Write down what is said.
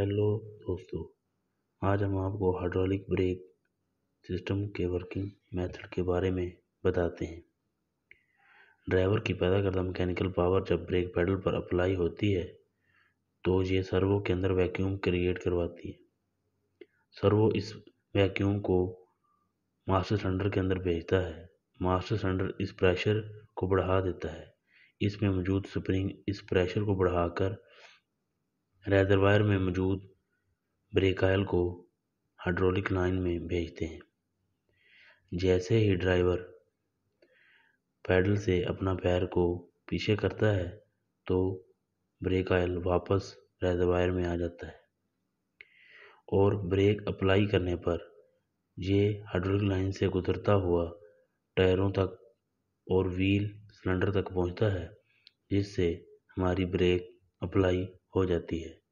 hello दोस्तों आज हम आपको हाइड्रोलिक ब्रेक सिस्टम के वर्किंग मेथड के बारे में बताते हैं ड्राइवर की पैदा करदा मैकेनिकल पावर जब ब्रेक पैडल पर अप्लाई होती है तो ये सर्वो के अंदर वैक्यूम क्रिएट करवाती है सर्वो इस वैक्यूम को मास्टर सिलेंडर के अंदर भेजता है मास्टर सिलेंडर इस प्रेशर को बढ़ा देता है इसमें मौजूद स्प्रिंग इस प्रेशर को बढ़ाकर रेज़रवायर में मौजूद ब्रेकाइल को हाइड्रोलिक लाइन में भेजते हैं जैसे ही ड्राइवर पैडल से अपना पैर को पीछे करता है तो ब्रेक आयल वापस रेजरवायर में आ जाता है और ब्रेक अप्लाई करने पर ये हाइड्रोलिक लाइन से गुजरता हुआ टायरों तक और व्हील सिलेंडर तक पहुंचता है जिससे हमारी ब्रेक अप्लाई हो जाती है